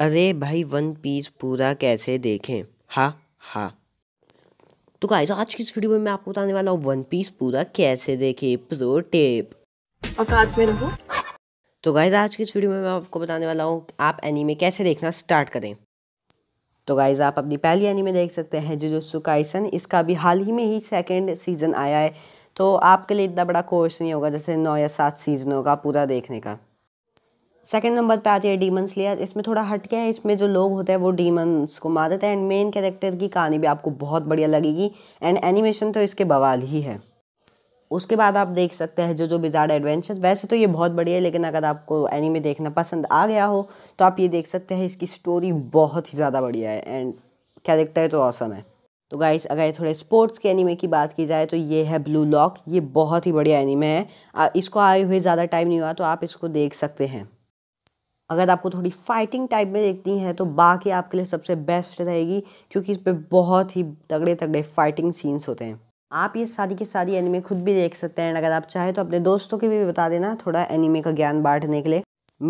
अरे भाई one piece पूरा कैसे देखें हा हा तो गाइस आज की इस वीडियो में मैं आपको बताने वाला हूँ वन पीस पूरा कैसे देखें प्रो टेप औकात में रहो तो गाइस आज की इस वीडियो में मैं आपको बताने वाला हूँ आप एनीमे कैसे देखना स्टार्ट करें तो गाइज आप अपनी पहली एनीमे देख सकते हैं जो जो सुकाइसन इसका भी हाल ही में ही सेकेंड सीज़न आया है तो आपके लिए इतना बड़ा कोर्स नहीं होगा जैसे नौ या सात सीजनों का पूरा देखने का सेकेंड नंबर पे आती है डीमन स्लेयर इसमें थोड़ा हटके है इसमें जो लोग होते हैं वो डीमंस को मार देते हैं एंड मेन कैरेक्टर की कहानी भी आपको बहुत बढ़िया लगेगी एंड एनिमेशन तो इसके बवाल ही है उसके बाद आप देख सकते हैं जो जो बिजार एडवेंचर वैसे तो ये बहुत बढ़िया है लेकिन अगर आपको एनीमे देखना पसंद आ गया हो तो आप ये देख सकते हैं इसकी स्टोरी बहुत ही ज़्यादा बढ़िया है एंड कैरेक्टर तो औसम है तो गाइस अगर थोड़े स्पोर्ट्स के एनीमे की बात की जाए तो ये है ब्लू लॉक ये बहुत ही बढ़िया एनीमे है इसको आए हुए ज़्यादा टाइम नहीं हुआ तो आप इसको देख सकते हैं अगर आपको थोड़ी फाइटिंग टाइप में देखनी है तो बाकी आपके लिए सबसे बेस्ट रहेगी क्योंकि इस पर बहुत ही तगड़े तगड़े फाइटिंग सीन्स होते हैं आप ये सारी की सारी एनिमे खुद भी देख सकते हैं अगर आप चाहें तो अपने दोस्तों के भी बता देना थोड़ा एनिमे का ज्ञान बांटने के लिए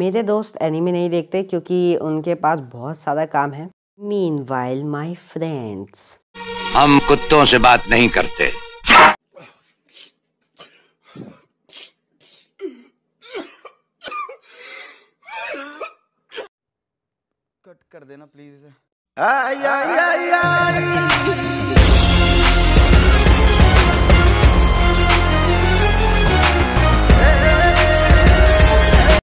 मेरे दोस्त एनिमे नहीं देखते क्योंकि उनके पास बहुत सारा काम है मीन वाइल माई फ्रेंड्स हम कुत्तों से बात नहीं करते कट कर देना प्लीज इसे